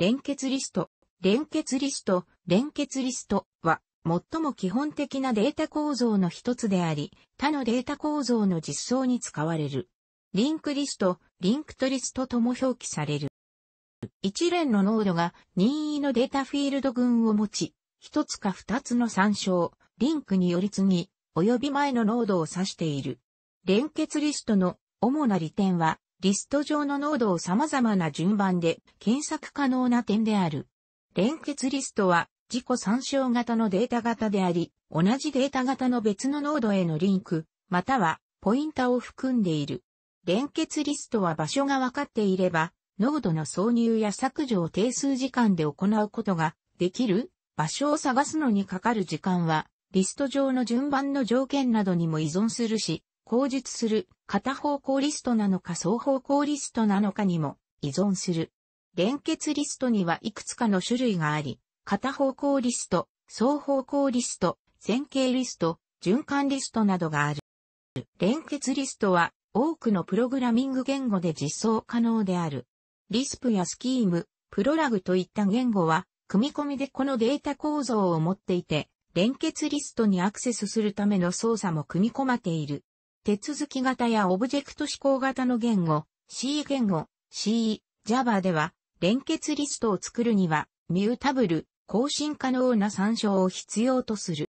連結リスト、連結リスト、連結リストは、最も基本的なデータ構造の一つであり、他のデータ構造の実装に使われる。リンクリスト、リンクトリストとも表記される。一連のノードが任意のデータフィールド群を持ち、一つか二つの参照、リンクにより継ぎ、及び前のノードを指している。連結リストの主な利点は、リスト上の濃度を様々な順番で検索可能な点である。連結リストは自己参照型のデータ型であり、同じデータ型の別のノードへのリンク、またはポインタを含んでいる。連結リストは場所が分かっていれば、ノードの挿入や削除を定数時間で行うことができる場所を探すのにかかる時間は、リスト上の順番の条件などにも依存するし、口述する片方向リストなのか双方向リストなのかにも依存する。連結リストにはいくつかの種類があり、片方向リスト、双方向リスト、線形リスト、循環リストなどがある。連結リストは多くのプログラミング言語で実装可能である。リスプやスキーム、プロラグといった言語は、組み込みでこのデータ構造を持っていて、連結リストにアクセスするための操作も組み込まれている。手続き型やオブジェクト指向型の言語、C 言語、C、Java では、連結リストを作るには、ミュータブル、更新可能な参照を必要とする。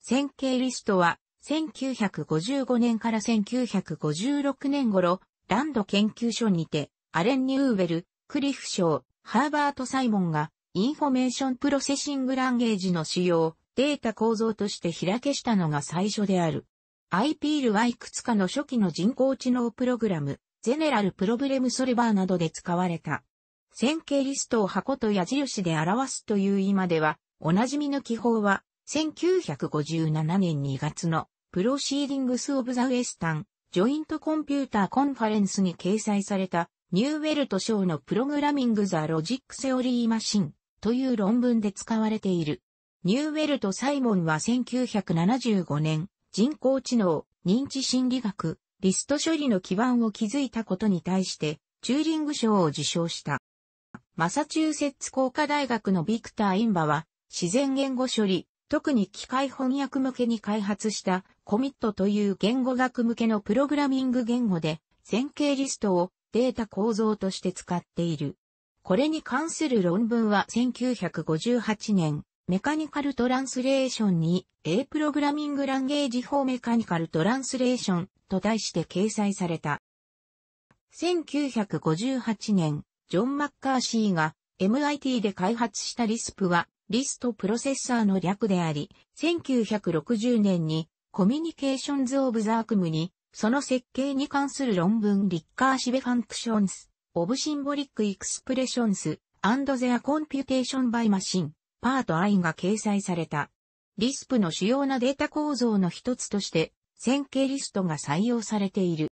線形リストは、1955年から1956年頃、ランド研究所にて、アレン・ニューウェル、クリフ賞、ハーバート・サイモンが、インフォメーションプロセッシングランゲージの使用、データ構造として開けしたのが最初である。IPL はいくつかの初期の人工知能プログラム、ゼネラルプロブレムソルバーなどで使われた。線形リストを箱と矢印で表すという今では、おなじみの記法は、1957年2月のプロシーディングス・オブ・ザ・ウエスタン・ジョイント・コンピューター・コンファレンスに掲載されたニューウェルト賞のプログラミング・ザ・ロジック・セオリー・マシンという論文で使われている。ニューウェルト・サイモンは1975年、人工知能、認知心理学、リスト処理の基盤を築いたことに対して、チューリング賞を受賞した。マサチューセッツ工科大学のビクター・インバは、自然言語処理、特に機械翻訳向けに開発したコミットという言語学向けのプログラミング言語で線形リストをデータ構造として使っている。これに関する論文は1958年メカニカルトランスレーションに A プログラミングランゲージ法メカニカルトランスレーションと題して掲載された。1958年、ジョン・マッカーシーが MIT で開発したリスプはリストプロセッサーの略であり、1960年にコミュニケーションズ・オブ・ザ・ークムにその設計に関する論文リッカーシベ・ファンクションス、オブ・シンボリック・エクスプレションス、アンド・ゼア・コンピュテーション・バイ・マシンパート I が掲載された。リスプの主要なデータ構造の一つとして、線形リストが採用されている。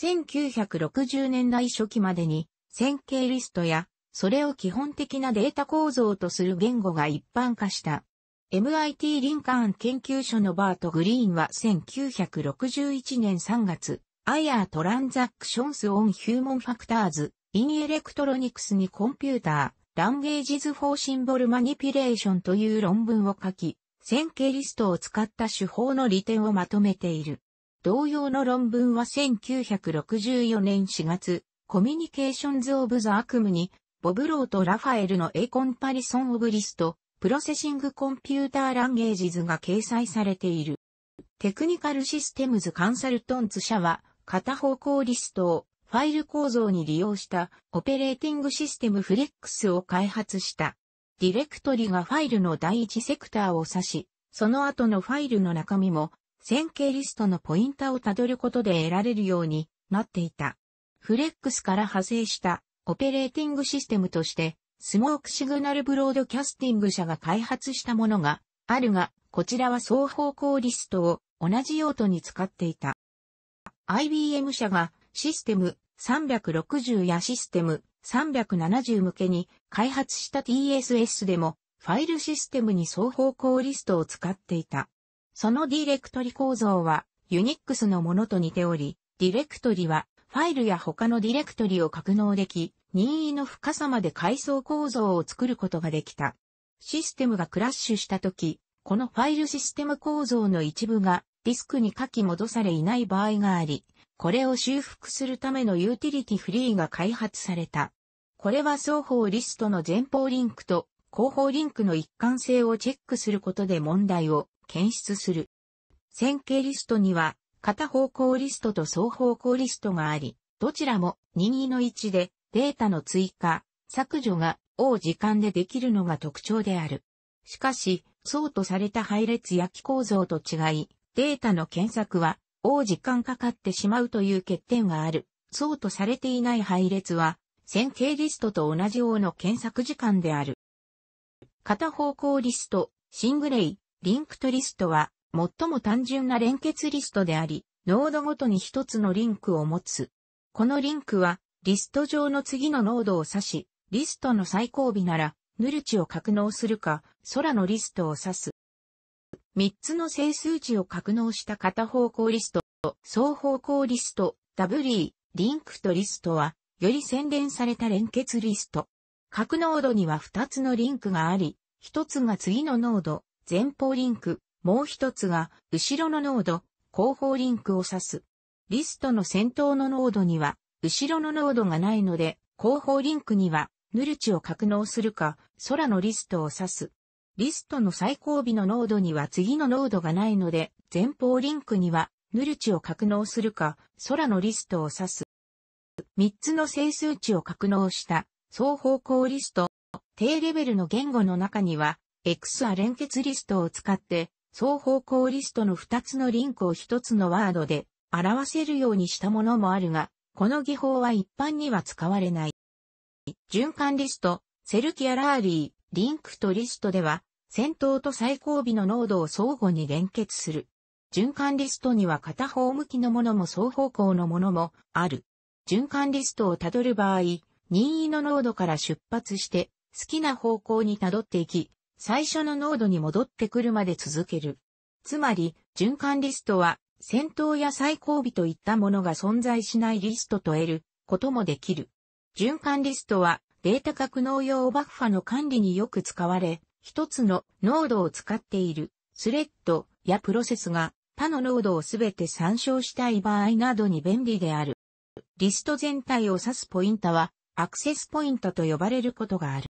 1960年代初期までに、線形リストや、それを基本的なデータ構造とする言語が一般化した。MIT リンカーン研究所のバート・グリーンは1961年3月、IR Transactions on Human Factors in Electronics にコンピューター、ランゲージズ・ g シンボルマニピュレーションという論文を書き、線形リストを使った手法の利点をまとめている。同様の論文は1964年4月、コミュニケーションズ・オブ・ザ・アクムに、ボブローとラファエルのエコンパリソン・オブ・リスト、プロセシング・コンピューター・ランゲージズが掲載されている。テクニカル・システムズ・カンサルトンツ社は、片方向リストを、ファイル構造に利用したオペレーティングシステムフレックスを開発した。ディレクトリがファイルの第一セクターを指し、その後のファイルの中身も線形リストのポインタをたどることで得られるようになっていた。フレックスから派生したオペレーティングシステムとして、スモークシグナルブロードキャスティング社が開発したものがあるが、こちらは双方向リストを同じ用途に使っていた。IBM 社がシステム360やシステム370向けに開発した TSS でもファイルシステムに双方向リストを使っていた。そのディレクトリ構造は Unix のものと似ており、ディレクトリはファイルや他のディレクトリを格納でき、任意の深さまで階層構造を作ることができた。システムがクラッシュしたとき、このファイルシステム構造の一部がディスクに書き戻されいない場合があり、これを修復するためのユーティリティフリーが開発された。これは双方リストの前方リンクと後方リンクの一貫性をチェックすることで問題を検出する。線形リストには片方向リストと双方向リストがあり、どちらも任意の位置でデータの追加、削除が多時間でできるのが特徴である。しかし、そうとされた配列や機構造と違い、データの検索は大時間かかってしまうという欠点がある。そうとされていない配列は、線形リストと同じ王の検索時間である。片方向リスト、シングレイ、リンクトリストは、最も単純な連結リストであり、ノードごとに一つのリンクを持つ。このリンクは、リスト上の次のノードを指し、リストの最後尾なら、ヌルチを格納するか、空のリストを指す。3つの整数値を格納した片方向リスト、双方向リスト、W、リンクとリストは、より洗練された連結リスト。各納度には2つのリンクがあり、1つが次のノード、前方リンク、もう1つが後ろのノード、後方リンクを指す。リストの先頭のノードには、後ろのノードがないので、後方リンクには、ヌルチを格納するか、空のリストを指す。リストの最後尾のノードには次のノードがないので、前方リンクには、ヌル値を格納するか、空のリストを指す。3つの整数値を格納した双方向リスト、低レベルの言語の中には、XR 連結リストを使って、双方向リストの2つのリンクを1つのワードで表せるようにしたものもあるが、この技法は一般には使われない。循環リスト、セルキアラーリー、リンクとリストでは、先頭と最後尾の濃度を相互に連結する。循環リストには片方向きのものも双方向のものもある。循環リストをたどる場合、任意の濃度から出発して、好きな方向にたどっていき、最初の濃度に戻ってくるまで続ける。つまり、循環リストは、先頭や最後尾といったものが存在しないリストと得ることもできる。循環リストは、データ格納用バッファの管理によく使われ、一つのノードを使っているスレッドやプロセスが他のノードをすべて参照したい場合などに便利である。リスト全体を指すポインタはアクセスポイントと呼ばれることがある。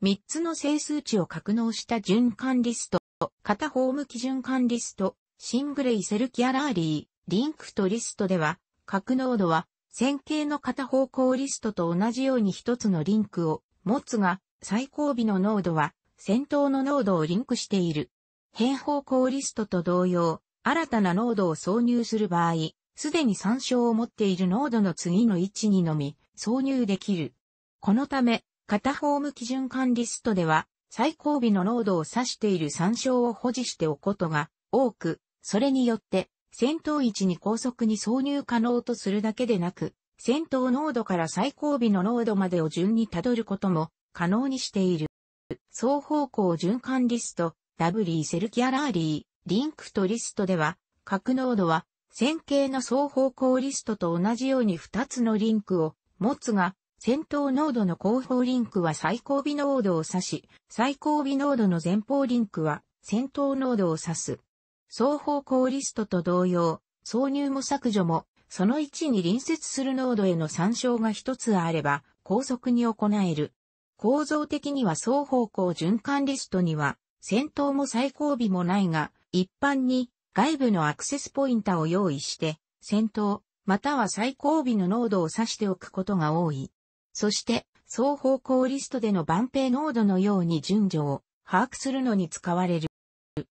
三つの整数値を格納した循環リスト、片方向き循環リスト、シングレイセルキャラーリー、リンクとリストでは、格納度は線形の片方向リストと同じように一つのリンクを持つが、最後尾のノードは先頭のノードをリンクしている。変方向リストと同様、新たなノードを挿入する場合、すでに参照を持っているノードの次の位置にのみ挿入できる。このため、片方向基準管リストでは、最後尾のノードを指している参照を保持しておくことが多く、それによって戦闘位置に高速に挿入可能とするだけでなく、戦闘濃度から最後尾の濃度までを順にたどることも可能にしている。双方向循環リスト、ダブリーセルキャラーリー、リンクとリストでは、各濃度は線形の双方向リストと同じように2つのリンクを持つが、先頭濃度の後方リンクは最後尾濃度を指し、最後尾濃度の前方リンクは先頭濃度を指す。双方向リストと同様、挿入も削除も、その位置に隣接するノードへの参照が一つあれば、高速に行える。構造的には双方向循環リストには、先頭も最後尾もないが、一般に外部のアクセスポインタを用意して、先頭、または最後尾のノードを指しておくことが多い。そして、双方向リストでの番平ノードのように順序を把握するのに使われる。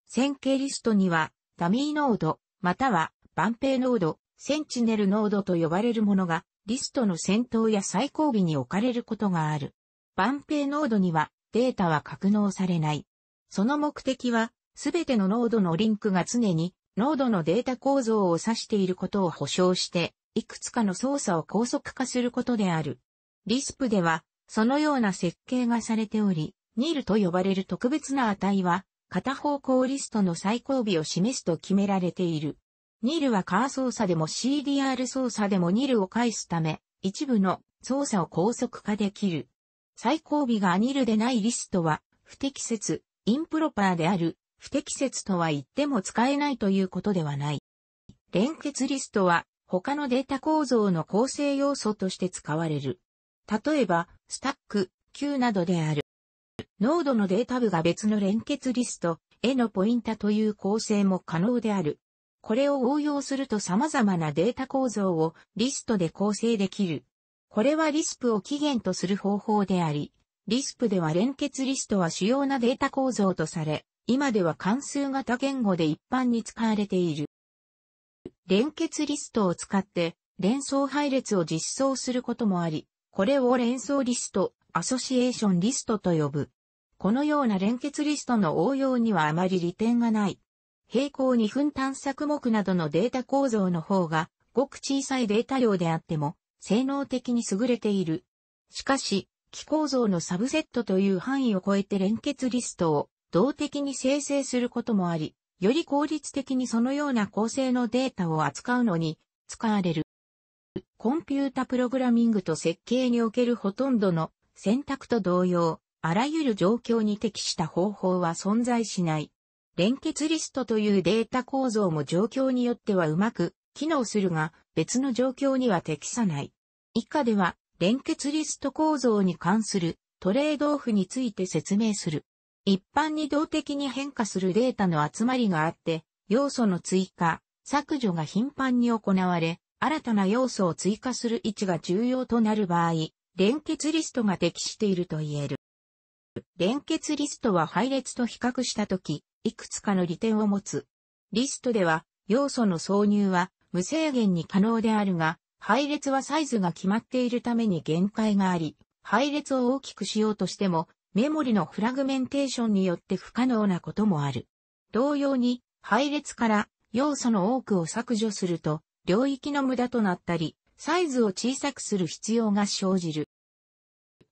線形リストには、ダミーノード、または、万平ノード、センチネルノードと呼ばれるものが、リストの先頭や最後尾に置かれることがある。万平ノードには、データは格納されない。その目的は、すべてのノードのリンクが常に、ノードのデータ構造を指していることを保証して、いくつかの操作を高速化することである。リスプでは、そのような設計がされており、ニールと呼ばれる特別な値は、片方向リストの最後尾を示すと決められている。ニルはカー操作でも CDR 操作でもニルを返すため、一部の操作を高速化できる。最後尾がニルでないリストは、不適切、インプロパーである、不適切とは言っても使えないということではない。連結リストは、他のデータ構造の構成要素として使われる。例えば、スタック、Q などである。ノードのデータ部が別の連結リストへのポインタという構成も可能である。これを応用すると様々なデータ構造をリストで構成できる。これはリスプを起源とする方法であり、リスプでは連結リストは主要なデータ構造とされ、今では関数型言語で一般に使われている。連結リストを使って連想配列を実装することもあり、これを連想リスト、アソシエーションリストと呼ぶ。このような連結リストの応用にはあまり利点がない。平行2分探索目などのデータ構造の方が、ごく小さいデータ量であっても、性能的に優れている。しかし、既構造のサブセットという範囲を超えて連結リストを動的に生成することもあり、より効率的にそのような構成のデータを扱うのに使われる。コンピュータプログラミングと設計におけるほとんどの選択と同様、あらゆる状況に適した方法は存在しない。連結リストというデータ構造も状況によってはうまく機能するが別の状況には適さない。以下では連結リスト構造に関するトレードオフについて説明する。一般に動的に変化するデータの集まりがあって、要素の追加、削除が頻繁に行われ、新たな要素を追加する位置が重要となる場合、連結リストが適していると言える。連結リストは配列と比較したとき、いくつかの利点を持つ。リストでは、要素の挿入は無制限に可能であるが、配列はサイズが決まっているために限界があり、配列を大きくしようとしても、メモリのフラグメンテーションによって不可能なこともある。同様に、配列から要素の多くを削除すると、領域の無駄となったり、サイズを小さくする必要が生じる。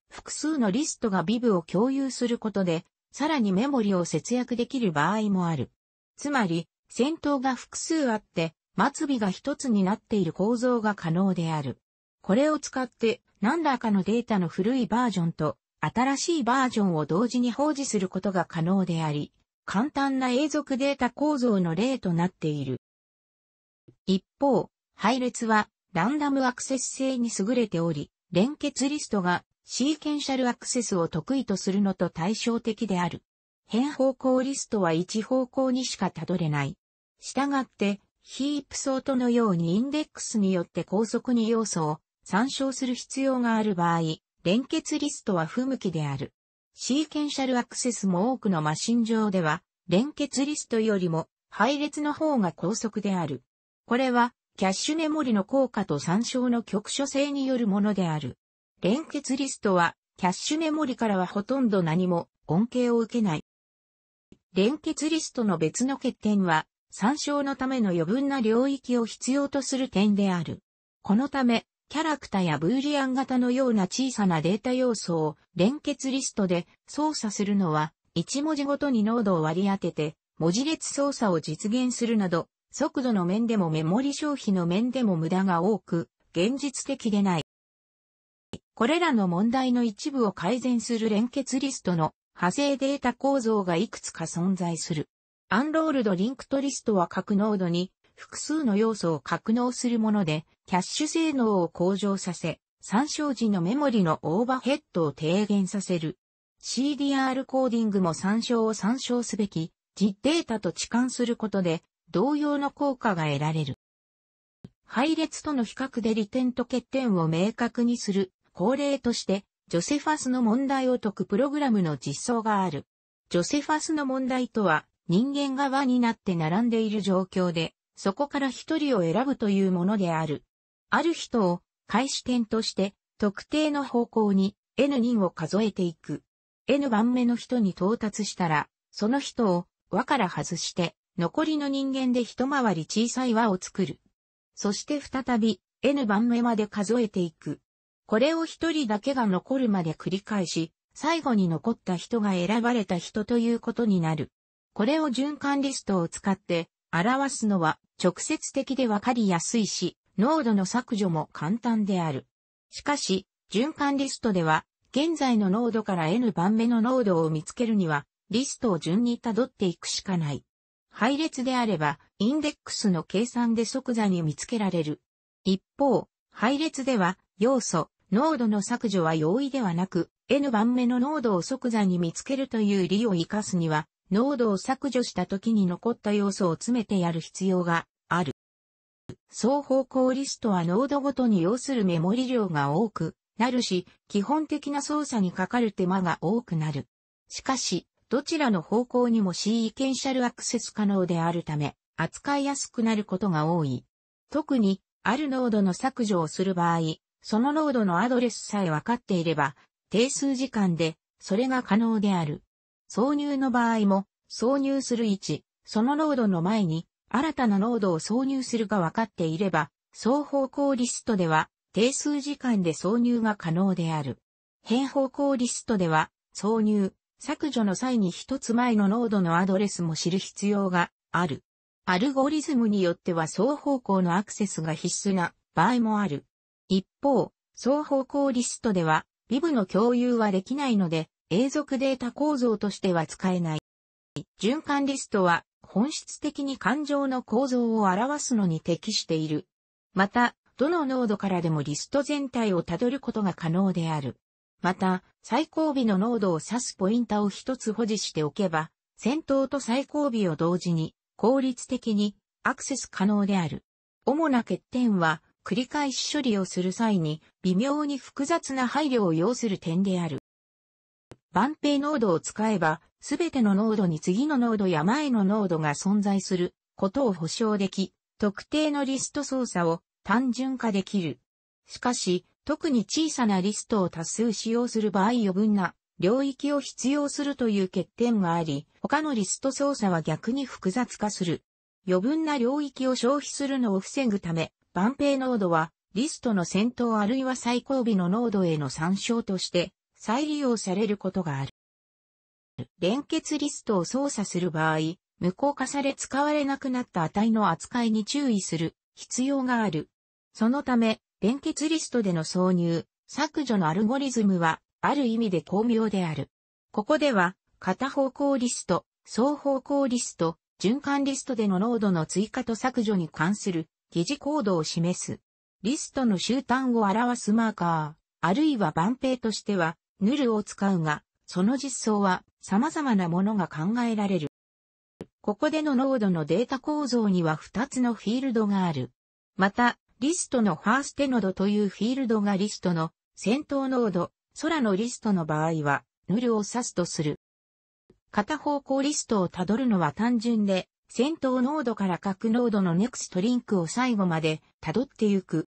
複数のリストがビブを共有することで、さらにメモリを節約できる場合もある。つまり、先頭が複数あって、末尾が一つになっている構造が可能である。これを使って、何らかのデータの古いバージョンと、新しいバージョンを同時に保持することが可能であり、簡単な永続データ構造の例となっている。一方、配列はランダムアクセス性に優れており、連結リストがシーケンシャルアクセスを得意とするのと対照的である。変方向リストは一方向にしかたどれない。従って、ヒープソートのようにインデックスによって高速に要素を参照する必要がある場合、連結リストは不向きである。シーケンシャルアクセスも多くのマシン上では、連結リストよりも配列の方が高速である。これは、キャッシュメモリの効果と参照の局所性によるものである。連結リストは、キャッシュメモリからはほとんど何も恩恵を受けない。連結リストの別の欠点は、参照のための余分な領域を必要とする点である。このため、キャラクタやブーリアン型のような小さなデータ要素を連結リストで操作するのは、1文字ごとに濃度を割り当てて、文字列操作を実現するなど、速度の面でもメモリ消費の面でも無駄が多く、現実的でない。これらの問題の一部を改善する連結リストの派生データ構造がいくつか存在する。アンロールドリンクトリストは各ノードに複数の要素を格納するもので、キャッシュ性能を向上させ、参照時のメモリのオーバーヘッドを低減させる。CDR コーディングも参照を参照すべき、実データと置換することで、同様の効果が得られる。配列との比較で利点と欠点を明確にする法令として、ジョセファスの問題を解くプログラムの実装がある。ジョセファスの問題とは、人間が輪になって並んでいる状況で、そこから一人を選ぶというものである。ある人を、開始点として、特定の方向に N 人を数えていく。N 番目の人に到達したら、その人を輪から外して、残りの人間で一回り小さい輪を作る。そして再び N 番目まで数えていく。これを一人だけが残るまで繰り返し、最後に残った人が選ばれた人ということになる。これを循環リストを使って表すのは直接的でわかりやすいし、濃度の削除も簡単である。しかし、循環リストでは、現在の濃度から n 番目の濃度を見つけるには、リストを順にたどっていくしかない。配列であれば、インデックスの計算で即座に見つけられる。一方、配列では、要素、濃度の削除は容易ではなく、N 番目の濃度を即座に見つけるという理を活かすには、濃度を削除した時に残った要素を詰めてやる必要がある。双方向リストは濃度ごとに要するメモリ量が多くなるし、基本的な操作にかかる手間が多くなる。しかし、どちらの方向にも C イケンシャルアクセス可能であるため、扱いやすくなることが多い。特に、ある濃度の削除をする場合、そのノードのアドレスさえ分かっていれば、定数時間で、それが可能である。挿入の場合も、挿入する位置、そのノードの前に、新たなノードを挿入するが分かっていれば、双方向リストでは、定数時間で挿入が可能である。変方向リストでは、挿入、削除の際に一つ前のノードのアドレスも知る必要がある。アルゴリズムによっては双方向のアクセスが必須な場合もある。一方、双方向リストでは、ビブの共有はできないので、永続データ構造としては使えない。循環リストは、本質的に感情の構造を表すのに適している。また、どの濃度からでもリスト全体をたどることが可能である。また、最後尾の濃度を指すポインタを一つ保持しておけば、先頭と最後尾を同時に効率的にアクセス可能である。主な欠点は、繰り返し処理をする際に微妙に複雑な配慮を要する点である。万平濃度を使えば、すべての濃度に次の濃度や前の濃度が存在することを保証でき、特定のリスト操作を単純化できる。しかし、特に小さなリストを多数使用する場合余分な領域を必要するという欠点があり、他のリスト操作は逆に複雑化する。余分な領域を消費するのを防ぐため、万平濃度は、リストの先頭あるいは最後尾の濃度への参照として再利用されることがある。連結リストを操作する場合、無効化され使われなくなった値の扱いに注意する必要がある。そのため、連結リストでの挿入、削除のアルゴリズムは、ある意味で巧妙である。ここでは、片方向リスト、双方向リスト、循環リストでの濃度の追加と削除に関する疑似コードを示す。リストの終端を表すマーカー、あるいは番平としては、ヌルを使うが、その実装は様々なものが考えられる。ここでのノードのデータ構造には2つのフィールドがある。また、リストのファーステノドというフィールドがリストの先頭ノード、空のリストの場合は、ヌルを指すとする。片方向リストをたどるのは単純で、先頭ノードから各ノードのネクストリンクを最後まで辿ってゆく。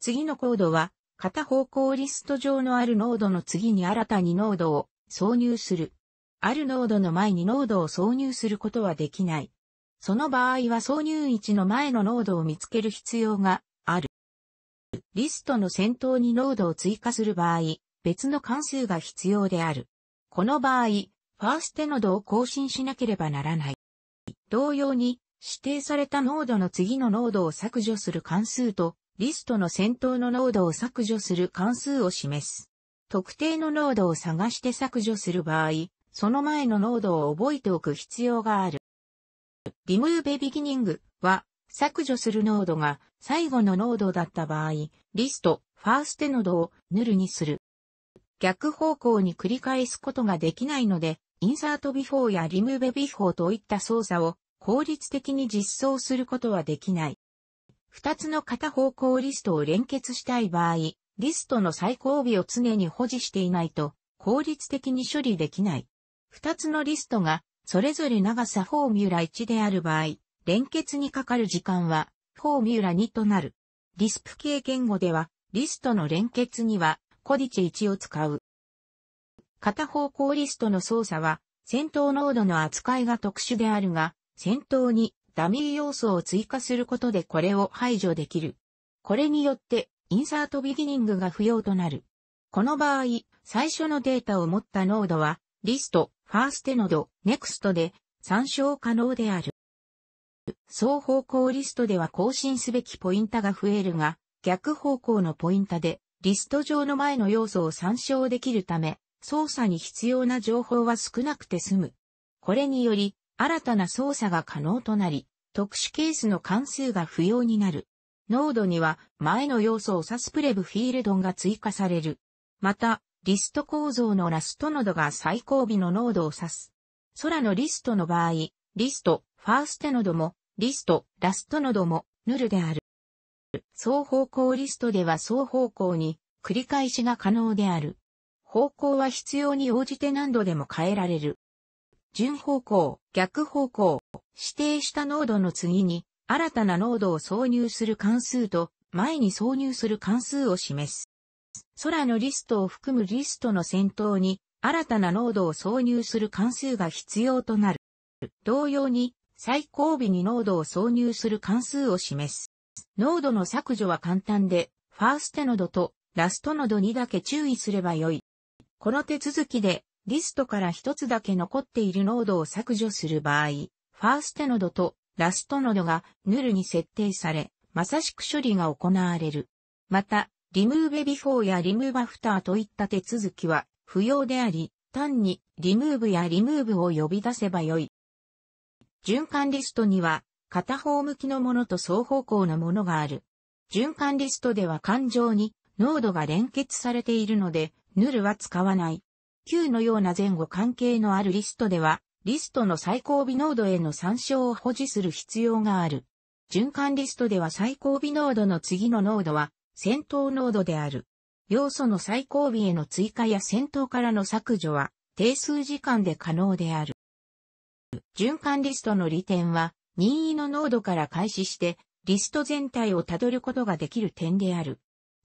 次のコードは、片方向リスト上のあるノードの次に新たにノードを挿入する。あるノードの前にノードを挿入することはできない。その場合は挿入位置の前のノードを見つける必要がある。リストの先頭にノードを追加する場合、別の関数が必要である。この場合、ファーステノードを更新しなければならない。同様に、指定されたノードの次のノードを削除する関数と、リストの先頭のノードを削除する関数を示す。特定のノードを探して削除する場合、その前のノードを覚えておく必要がある。removeBeginning は、削除するノードが最後のノードだった場合、リスト、ファーステノードをヌルにする。逆方向に繰り返すことができないので、インサートビフォーやリムーベビフォーといった操作を効率的に実装することはできない。二つの片方向リストを連結したい場合、リストの最後尾を常に保持していないと効率的に処理できない。二つのリストがそれぞれ長さフォーミュラ1である場合、連結にかかる時間はフォーミュラ2となる。リスプ系言語ではリストの連結にはコディチェ1を使う。片方向リストの操作は、戦闘濃度の扱いが特殊であるが、戦闘にダミー要素を追加することでこれを排除できる。これによって、インサートビギニングが不要となる。この場合、最初のデータを持ったノードは、リスト、ファーストノード、ネクストで参照可能である。双方向リストでは更新すべきポインタが増えるが、逆方向のポインタで、リスト上の前の要素を参照できるため、捜査に必要な情報は少なくて済む。これにより、新たな捜査が可能となり、特殊ケースの関数が不要になる。ノードには前の要素を指すプレブフィールドが追加される。また、リスト構造のラストノードが最後尾のノードを指す。空のリストの場合、リスト、ファーストノードも、リスト、ラストノードも、ヌルである。双方向リストでは双方向に繰り返しが可能である。方向は必要に応じて何度でも変えられる。順方向、逆方向、指定した濃度の次に、新たな濃度を挿入する関数と、前に挿入する関数を示す。空のリストを含むリストの先頭に、新たな濃度を挿入する関数が必要となる。同様に、最後尾に濃度を挿入する関数を示す。濃度の削除は簡単で、ファーストノドとラストノドにだけ注意すればよい。この手続きで、リストから一つだけ残っているノードを削除する場合、ファーストノードとラストノードがヌルに設定され、まさしく処理が行われる。また、リムーベビフォーやリムーバフターといった手続きは不要であり、単にリムーブやリムーブを呼び出せばよい。循環リストには、片方向きのものと双方向のものがある。循環リストでは感情に濃度が連結されているので、ヌルは使わない。Q のような前後関係のあるリストでは、リストの最後尾濃度への参照を保持する必要がある。循環リストでは最後尾濃度の次の濃度は、先頭濃度である。要素の最後尾への追加や先頭からの削除は、定数時間で可能である。循環リストの利点は、任意の濃度から開始して、リスト全体をたどることができる点である。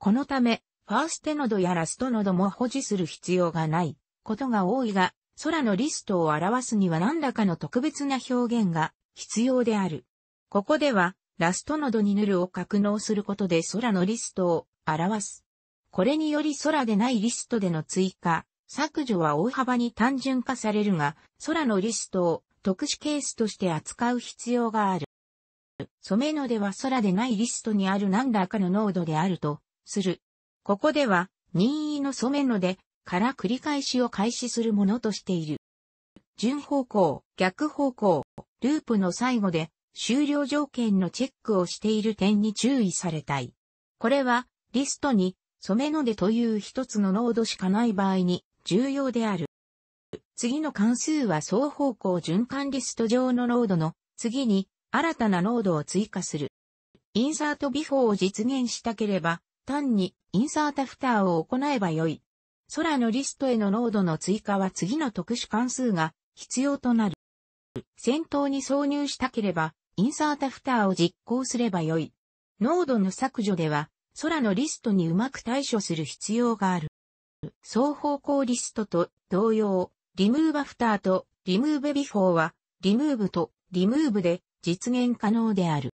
このため、ファーステノドやラストノドも保持する必要がないことが多いが、空のリストを表すには何らかの特別な表現が必要である。ここでは、ラストノドにヌルを格納することで空のリストを表す。これにより空でないリストでの追加、削除は大幅に単純化されるが、空のリストを特殊ケースとして扱う必要がある。ソメノでは空でないリストにある何らかのノードであるとする。ここでは、任意の染めので、から繰り返しを開始するものとしている。順方向、逆方向、ループの最後で、終了条件のチェックをしている点に注意されたい。これは、リストに、染めのでという一つのノードしかない場合に、重要である。次の関数は双方向循環リスト上のノードの、次に、新たなノードを追加する。インサートビフォーを実現したければ、単にインサータフターを行えばよい。空のリストへの濃度の追加は次の特殊関数が必要となる。先頭に挿入したければ、インサータフターを実行すればよい。濃度の削除では、空のリストにうまく対処する必要がある。双方向リストと同様、リムーバフターとリムーベビフォーは、リムーブとリムーブで実現可能である。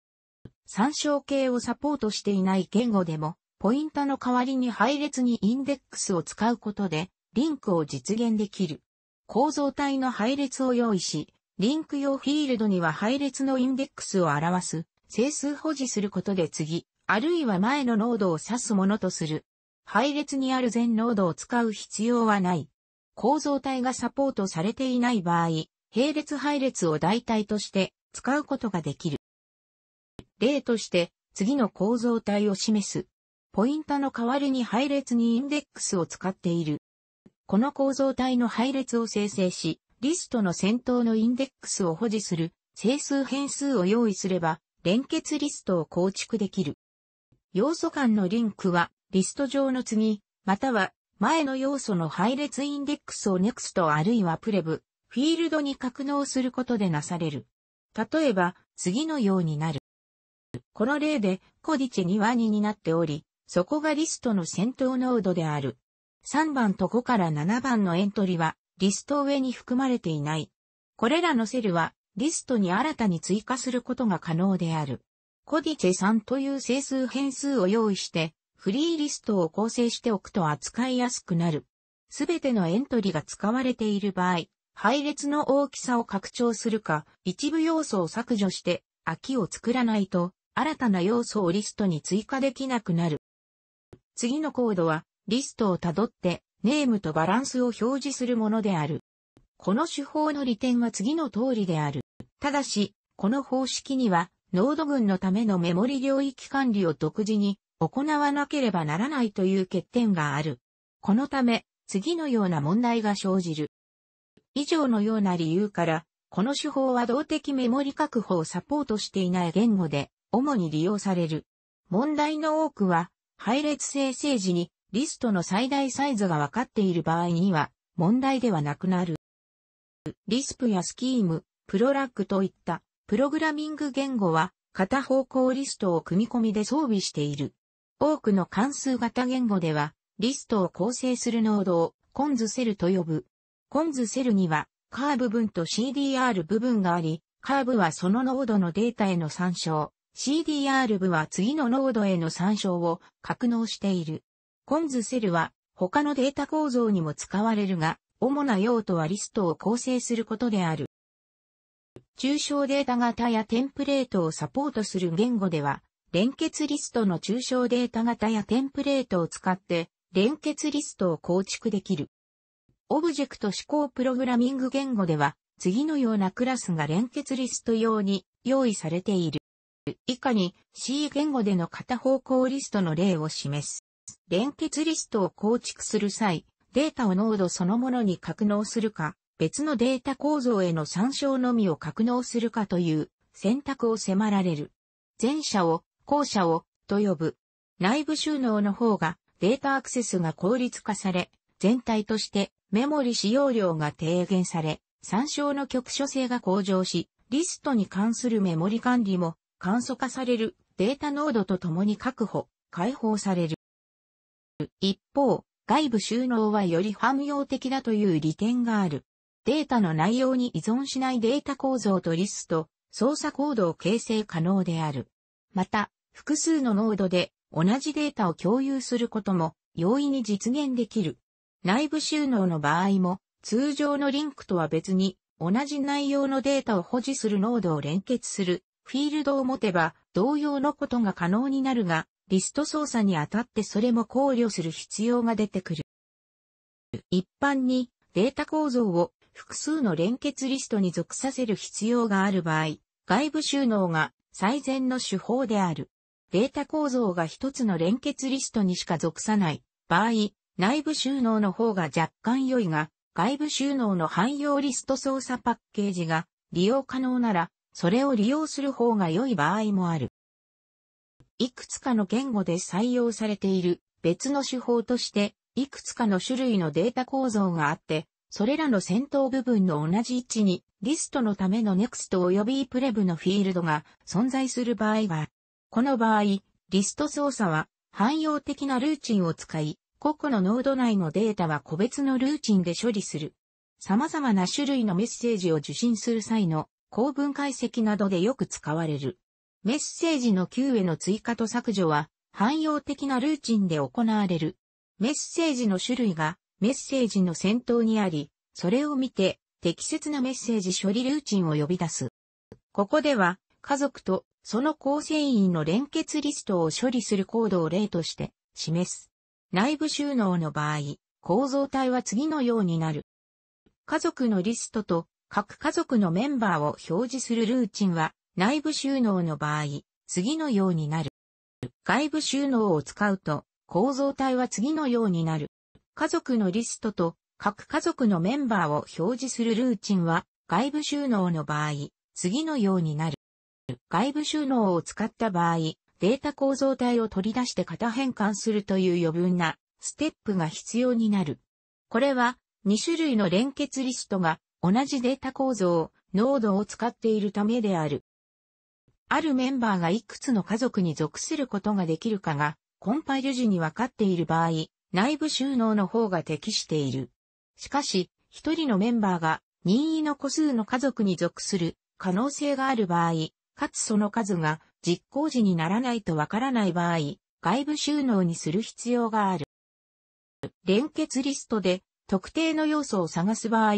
参照系をサポートしていない言語でも、ポインタの代わりに配列にインデックスを使うことで、リンクを実現できる。構造体の配列を用意し、リンク用フィールドには配列のインデックスを表す、整数保持することで次、あるいは前のノードを指すものとする。配列にある全ノードを使う必要はない。構造体がサポートされていない場合、並列配列を代替として使うことができる。例として、次の構造体を示す。ポインタの代わりに配列にインデックスを使っている。この構造体の配列を生成し、リストの先頭のインデックスを保持する整数変数を用意すれば、連結リストを構築できる。要素間のリンクは、リスト上の次、または前の要素の配列インデックスを NEXT あるいはプレブ、フィールドに格納することでなされる。例えば、次のようになる。この例で、コディチェは2になっており、そこがリストの先頭ノードである。3番と5から7番のエントリは、リスト上に含まれていない。これらのセルは、リストに新たに追加することが可能である。コディチェ3という整数変数を用意して、フリーリストを構成しておくと扱いやすくなる。すべてのエントリが使われている場合、配列の大きさを拡張するか、一部要素を削除して、空きを作らないと、新たな要素をリストに追加できなくなる。次のコードは、リストをたどって、ネームとバランスを表示するものである。この手法の利点は次の通りである。ただし、この方式には、ノード群のためのメモリ領域管理を独自に行わなければならないという欠点がある。このため、次のような問題が生じる。以上のような理由から、この手法は動的メモリ確保をサポートしていない言語で、主に利用される。問題の多くは、配列生成時にリストの最大サイズが分かっている場合には問題ではなくなる。リスプやスキーム、プロラックといったプログラミング言語は片方向リストを組み込みで装備している。多くの関数型言語ではリストを構成するノードをコンズセルと呼ぶ。コンズセルにはカーブ分と CDR 部分があり、カーブはそのノードのデータへの参照。CDR 部は次のノードへの参照を格納している。コンズセルは他のデータ構造にも使われるが、主な用途はリストを構成することである。抽象データ型やテンプレートをサポートする言語では、連結リストの抽象データ型やテンプレートを使って連結リストを構築できる。オブジェクト思考プログラミング言語では、次のようなクラスが連結リスト用に用意されている。以下に C 言語での片方向リストの例を示す。連結リストを構築する際、データをノードそのものに格納するか、別のデータ構造への参照のみを格納するかという選択を迫られる。前者を、後者を、と呼ぶ。内部収納の方がデータアクセスが効率化され、全体としてメモリ使用量が低減され、参照の局所性が向上し、リストに関するメモリ管理も簡素化されるデータ濃度とともに確保、解放される。一方、外部収納はより汎用的だという利点がある。データの内容に依存しないデータ構造とリスト、操作コードを形成可能である。また、複数のノードで同じデータを共有することも容易に実現できる。内部収納の場合も通常のリンクとは別に同じ内容のデータを保持するノードを連結するフィールドを持てば同様のことが可能になるが、リスト操作にあたってそれも考慮する必要が出てくる。一般にデータ構造を複数の連結リストに属させる必要がある場合、外部収納が最善の手法である。データ構造が一つの連結リストにしか属さない場合、内部収納の方が若干良いが、外部収納の汎用リスト操作パッケージが利用可能なら、それを利用する方が良い場合もある。いくつかの言語で採用されている別の手法として、いくつかの種類のデータ構造があって、それらの先頭部分の同じ位置に、リストのための NEXT 及び PREV のフィールドが存在する場合は、この場合、リスト操作は汎用的なルーチンを使い、個々のノード内のデータは個別のルーチンで処理する。様々な種類のメッセージを受信する際の構文解析などでよく使われる。メッセージの Q への追加と削除は、汎用的なルーチンで行われる。メッセージの種類がメッセージの先頭にあり、それを見て適切なメッセージ処理ルーチンを呼び出す。ここでは家族とその構成員の連結リストを処理するコードを例として示す。内部収納の場合、構造体は次のようになる。家族のリストと各家族のメンバーを表示するルーチンは内部収納の場合、次のようになる。外部収納を使うと構造体は次のようになる。家族のリストと各家族のメンバーを表示するルーチンは外部収納の場合、次のようになる。外部収納を使った場合、データ構造体を取り出して型変換するという余分なステップが必要になる。これは2種類の連結リストが同じデータ構造、ノードを使っているためである。あるメンバーがいくつの家族に属することができるかが、コンパイル時に分かっている場合、内部収納の方が適している。しかし、一人のメンバーが任意の個数の家族に属する可能性がある場合、かつその数が実行時にならないとわからない場合、外部収納にする必要がある。連結リストで特定の要素を探す場合、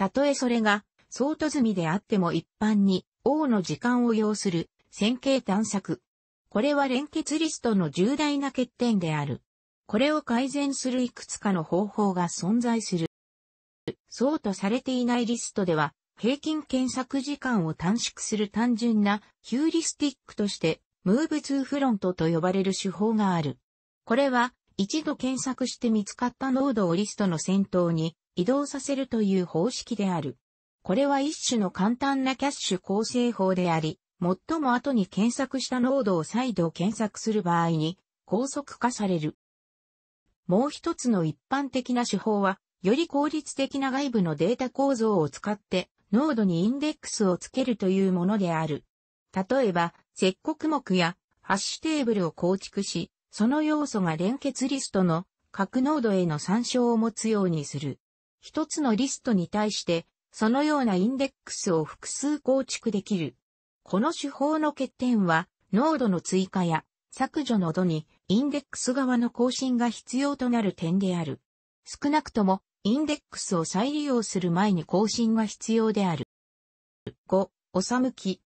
たとえそれが、相当済みであっても一般に、王の時間を要する、線形探索。これは連結リストの重大な欠点である。これを改善するいくつかの方法が存在する。そうとされていないリストでは、平均検索時間を短縮する単純なヒューリスティックとして、ムーブツーフロントと呼ばれる手法がある。これは、一度検索して見つかったノードをリストの先頭に移動させるという方式である。これは一種の簡単なキャッシュ構成法であり、最も後に検索したノードを再度検索する場合に高速化される。もう一つの一般的な手法は、より効率的な外部のデータ構造を使ってノードにインデックスをつけるというものである。例えば、接刻目やハッシュテーブルを構築し、その要素が連結リストの各ノードへの参照を持つようにする。一つのリストに対して、そのようなインデックスを複数構築できる。この手法の欠点は、濃度の追加や削除の度に、インデックス側の更新が必要となる点である。少なくとも、インデックスを再利用する前に更新が必要である。5、おさむき。